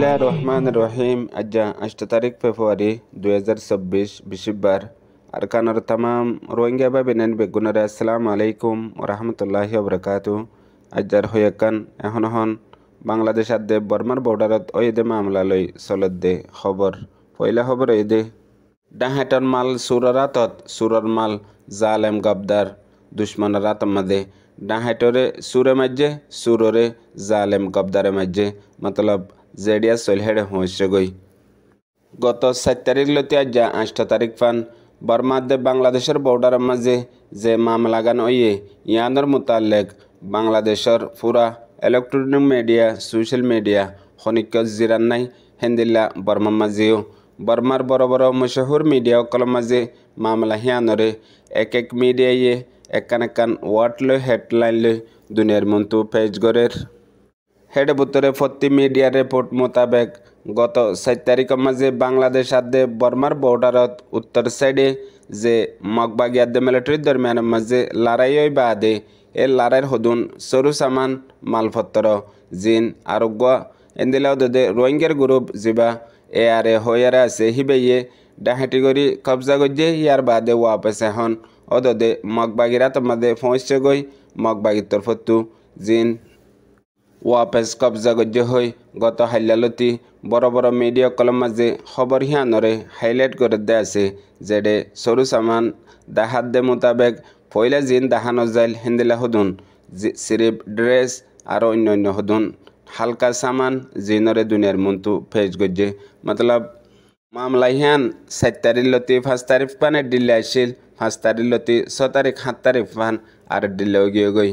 বিসমিল্লা রহমান রহিম আজ আষ্ট তারিখ ফেব্রুয়ারি দুই হাজার চব্বিশ বিশিবার আর কানার তামাম রোহিঙ্গা বা বেনেন বেগুনারে আসসালাম আলাইকুম রহমতুল্লাহি বরকাতু আজ্জার হয়েকান এখন হন বাংলাদেশ আদে বর্মার বর্ডারত ওয়েদে মামলা লই চলত দে খবর পয়লা খবর ওয়েদে ডাহেটন মাল আতত সুরর মাল জালেম গাবদার দুশ্মনারাত মাদে ডাহেটরে সুরে মাজ্জে সুররে জালেম গবদারে মাজ্জে মতলব জেডিয়া চলহেড়ে গই গত সাত তারিখ লতি আজ আষ্ট তারিখ ফান বর্মাদে বাংলাদেশের বর্ডারের মাঝে যে মামলা গান ওয়ে ইয়ানোর মোতালেক বাংলাদেশের পুরা ইলেকট্রনিক মিডিয়া সোশ্যাল মিডিয়া খনিক জিরান নাই হেন্দিল্লা বর্মার মাঝেও বর্মার বড় বড় মশহুর মিডিয়া অকলের মাঝে মামলা হিয়ানরে এক এক মিডিয়ায় একান একান ওয়ার্ড লৈ হেডলাইন লৈ দুনিয়ার পেজ গড়ের হেডবুত্তরে ফত্তি মিডিয়ার রিপোর্ট মোতাবেক গত সাত তারিখের মাঝে বাংলাদেশ আদে বর্মার বর্ডারত উত্তর সাইডে যে মগবাগি আদে মিলিটারি দরমিয়ানের মাঝে লড়াই বা আদে এ লড়াইয়ের হদুন সরু সামান মালপত্র জিন আরোগ্য এন্দিলাও দে রোহিঙ্গার গ্রুপ যা এ আরে হইয়ারে আছে হিবেয়ে ডাহেটি করি কবজা গজ্জে ইয়ার বাদে ওয়াপেস এখন অদদে মগবাগিরা তোমাদের ফৌঁচে গই মগবাগির তরফতু জিন ৱাপ কব্জা কবজা গদ্য হৈ গত হাল্যালতি বৰ বৰ মিডিয়া কলম মাজে খবৰ হিয়ানৰে হাইলাইট কৰি দিয়া আছে যেনে সৰু চামান দাহাত দে মোতাবেক পইলা জিন দাহান অজাইল হিন্দিলা সোধোন চিৰিফ ড্ৰেছ আৰু অন্য অন্য সোধোন হালকা চামান জিনৰে দুনিয়াৰ মনটো ফেজ গজ্জে মতলব মামলাহিয়ান চাৰি তাৰিখ লতি পাঁচ তাৰিখ পানে দিল্লী আছিল পাঁচ তাৰিখ লতি ছয় তাৰিখ সাত তাৰিখ পান আৰু দিল্লী গৈ গৈ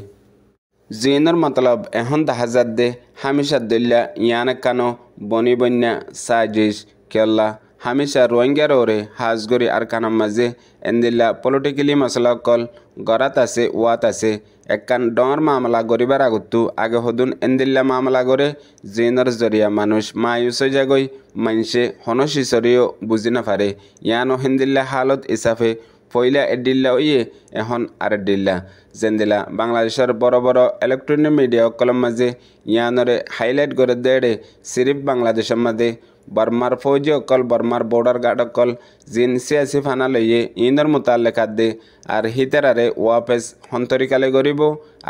জেইনৰ মতলব এহন দাহাজাত দে হামিছা দিল্লা ইয়ান কানো বনি বন্যা চাজিছ কেল্লা হামিছা ৰোহিংগাৰ ওৰে সাজগুৰি আৰু কানৰ মাজে এনদিল্লা পলিটিকেলি মচলা কল গৰাত আছে ৱাত আছে একান ডঙৰ মামলা কৰিবাৰ আগতো আগে সদুন এনদিল্লা মামলা কৰে জেইনৰ জৰিয়া মানুহ মায়ুচ হৈ যাগৈ মানছে হনচিচৰিও বুজি নাপাৰে ইয়ানো হেন্দিল্লা হালত ইচাফে পয়লা এডিল্লা ওয়ে এখন আর ডিল্লা জেন্দিলা বাংলাদেশের বড় বড় ইলেকট্রনিক মিডিয়া কলম মাঝে ইয়ানরে হাইলাইট করে দেড়ে সিরিফ বাংলাদেশের মাঝে বর্মার ফৌজি অকল বর্মার বর্ডার গার্ড অকল জিন সিয়াসি ফানা লইয়ে ইন্দর লেখা দে আর হিতারারে ওয়াপেস সন্তরিকালে গরিব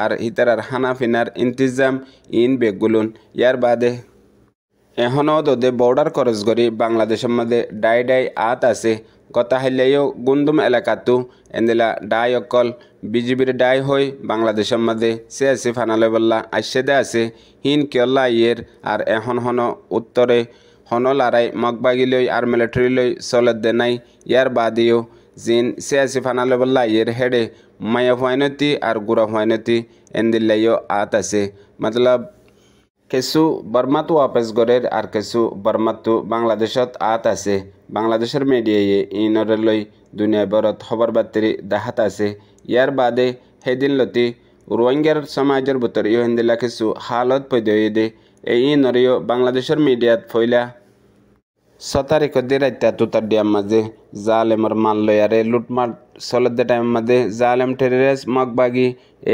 আর হিতারার হানা ফিনার ইন্তিজাম ইন বেগুলুন ইয়ার বাদে এখনও দোদে বর্ডার খরচ করি বাংলাদেশের মধ্যে ডাই ডাই আত আছে গতাহিলেও গুন্দুম এলাকাতো এন্দেলা ডাই অকল বিজেপির ডাই হই বাংলাদেশের মাঝে আছে ফানালে আসে দে আছে হিন কেল্লা ইয়ের আর এখন হন উত্তরে হন লড়াই মগবাগিলৈ আর মিলিটারিলৈ চলে দে নাই ইয়ার বাদেও জিন সিয়াসি ফানালে বললা ইয়ের হেডে মায়া ফয়নতি আর গুড়া ফয়নতি এন্দিল্লাইও আত আছে মতলব কেঁচু বৰ্মাটো আপেচ গড়ে আৰু কেঁচু বৰ্মাটো বাংলাদেশত আত আছে বাংলাদেশৰ মিডিয়াই ইনৰলৈ দুনিয়াভৰত খবৰ বাতৰি দাহাত আছে ইয়াৰ বাদে সেইদিন লতি ৰোহিংগাৰ সমাজৰ বুটৰ ইহিন্দিলা কিছু হালত পদ্যয়ে দে এই ইনৰিও বাংলাদেশৰ মিডিয়াত ফৈলা সতারিখ দিরাইতা তুতার ডিয়াম মাঝে জালেমর মাল লয়ারে লুটমার সলদ্দে টাইম মাঝে জালেম টেরেরেস মগবাগি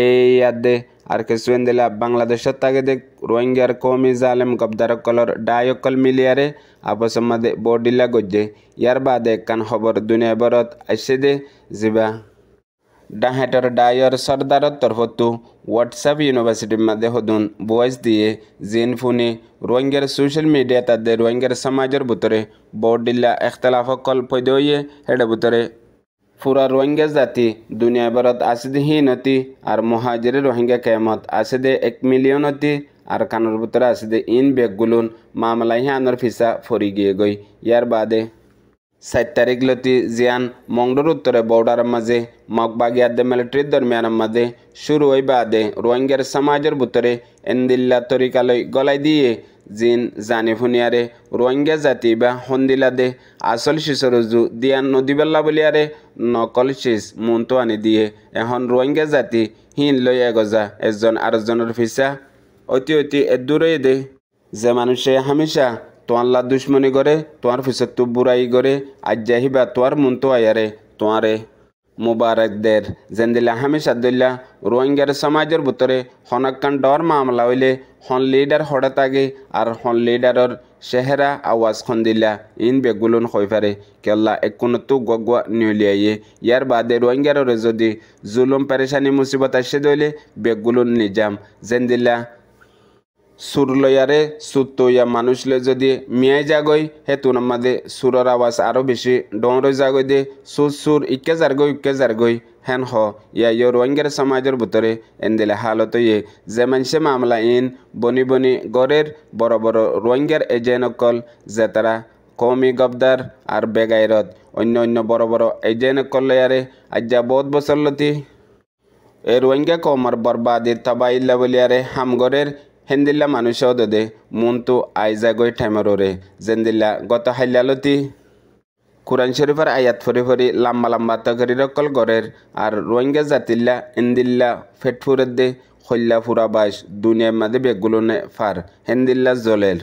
এই আদে আর সুয়েন দিলা বাংলাদেশের তাগে দেখ রোহিঙ্গার কমি জালেম গবদার কলর ডায়কল মিলিয়ারে আপস মাদে বডিলা গজ্জে ইয়ার বাদে কান খবর দুনিয়া বরত আইসে দে জিবা ডাহাটার ডায়ার সর্দার তরফতু হোয়াটসঅ্যাপ ইউনিভার্সিটির মাঝে হদুন বয়স দিয়ে জিন ফুনে রোহিঙ্গার সোশ্যাল মিডিয়া তাদের রোহিঙ্গার সমাজের ভিতরে বড়ডিল্লা এখতলাফ কল্প দিয়ে হেডে ভিতরে পুরা রোহিঙ্গা জাতি দুনিয়া ভারত আছে দে হীনতি আর মহাজের রোহিঙ্গা কেমত আছে দে এক অতি আর কানর ভিতরে আছে দে ইন মামলাই মামলায় আনর ফিসা ফরি গিয়ে গই ইয়ার বাদে সাত তারিখ লতি জিয়ান মংডোর উত্তরে বর্ডারের মাঝে মগবাগিয়াদে মিলিটারি দরমিয়ানের মাঝে শুরু হই বাদে রোহিঙ্গার সমাজের ভিতরে এন্দিল্লা তরিকালয় গলাই দিয়ে জিন জানি ফুনিয়ারে রোহিঙ্গা জাতি বা সন্দিলাদে আসল শিশুর জু দিয়ান নদীবেলা বলিয়ারে নকল শিস মন তো আনি দিয়ে এখন রোহিঙ্গা জাতি হিন লৈ এগজা এজন আরজনের ফিসা অতি অতি এদূরে দে যে মানুষে হামেশা তোয়ানলা দুশ্মনি করে তোয়ার তো বুড়াই করে আজ যাহিবা তোয়ার তো আয়ারে তোয়ারে দের জেন্দিলা হামিস আদুল্লা রোহিঙ্গার সমাজের ভিতরে হনাক্কান ডর মামলা হইলে হন লিডার হঠাৎ আগে আর হন লিডারর চেহেরা আওয়াজ খন্দিলা ইন বেগুলুন হৈ পারে কেল্লা একোনতো গগুয়া নিউলিয়াইয়ে ইয়ার বাদে রোহিঙ্গাররে যদি জুলুম পেরেশানি মুসিবত আসে দইলে বেগুলুন নিজাম জেন্দিল্লা চুরলয়ারে সুতোয়া মানুষলে যদি মিয়াই যাগই হে তো নামাদে সুরর আওয়াজ আরো বেশি ডর যাগই দে সুসুর ইকে যারগই উকে যারগই হেন হ ইয়া ইয় রোহিঙ্গার সমাজের ভিতরে এনদেলে হালত ইয়ে যে মানুষে মামলা ইন বনি বনি গরের বড় বড় রোহিঙ্গার এজেনকল যে তারা কমি গবদার আর বেগাইরত অন্য অন্য বড় বড় এজেনকল লয়ারে আজ্যা বহুত বছর লতি এ রোহিঙ্গা কমার বরবাদের তাবাইল্লা বলিয়ারে হামগরের হেন্দিল্লা মানুষ দদে মুন্তু আইজাগৈ ঠাইমররে জেন্দিল্লা গত হাইলালতি কোরআন শরীফের আয়াত ফরি ফরি লাম্বা লাম্বা তগরি রকল গরের আর রোহিঙ্গা জাতিল্লা এন্দিল্লা ফেটফুরের দে খল্লা ফুরাবাস দুনিয়ার মাঝে বেগুলনে ফার হেন্দিল্লা জলের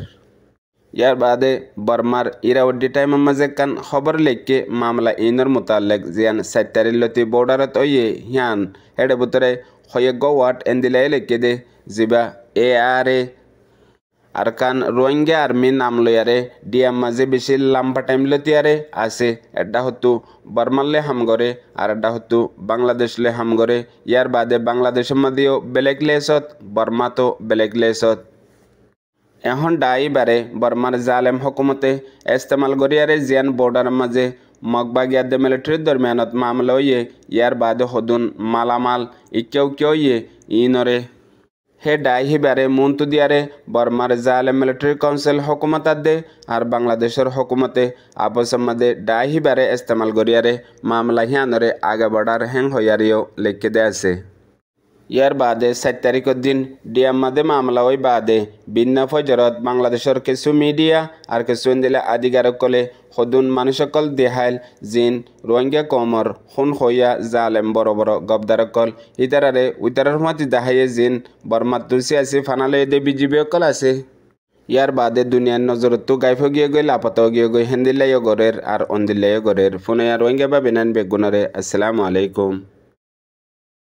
ইয়ার বাদে বর্মার ইরাওয়ডি টাইম মাঝে কান খবর লেখকে মামলা ইনর মোতালেক জিয়ান সাইতারিলতি বর্ডারত অয়ে হিয়ান হেডে বুতরে হয়ে গোয়াট এন্দিলাই লেখে দে জিবা এ আর এ আর কান রোহিঙ্গা আর্মি নাম লয়ারে ডিয়াম মাঝে বেশি লাম্বা টাইম লতিয়ারে আছে এডা হতু বর্মাললে হাম করে আর এডা হতু বাংলাদেশলে হাম করে ইয়ার বাদে বাংলাদেশের মাদিও বেলেগ লেসত বর্মা তো বেলেগ লেসত এখন দায় বাৰে বৰ্মাৰ জালেম হকুমতে ইস্তেমাল গৰিয়াৰে জিয়ান বৰ্ডাৰ মাজে মকবাগিয়াদে মিলিটাৰী দৰমিয়ানত মামলা ইয়ে ইয়াৰ বাদে হদুন মালামাল ইকেও কিয় ইয়ে ইনৰে হে ডাই হিবাৰে মুন্তু দিয়াৰে বৰ্মাৰ জালেম মিলিটাৰী কাউঞ্চিল হকুমতাত দে আৰু বাংলাদেশৰ হকুমতে আৱচমাদে ডাই হিবাৰে ইস্তেমাল মামলা হিয়ানৰে আগে বঢ়াৰ হেং হৈয়াৰীও লেখি আছে ইয়াৰ বাদে চাৰি তাৰিখৰ দিন ডিয়ামাদে মামলা হৈ বাদে বিন্যাসৰ জৰত বাংলাদেশৰ কিছু মিডিয়া আৰু কিছু ইণ্ডিলা আধিকাৰকসকলে সদুন মানুহসকল দেহাইল জিন ৰোহিংগা কমৰ সোণসয়া জালেম বৰবৰ গবদাৰকল ইতাৰাৰে উতাৰৰ মাতি দাহাইয়ে জিন বৰমাতুচি আছে ফানালে দে বিজেপিসকল আছে ইয়াৰ বাদে দুনিয়াৰ নজৰতো গাইফ গিয়ে গৈ লাপত গিয়ে গৈ হেন্দিলাই গড়েৰ আৰু অন্দিলাই গড়েৰ ফোনয়া ৰোহিংগা বা বিনান বেগুনৰে আছলাম আলাইকুম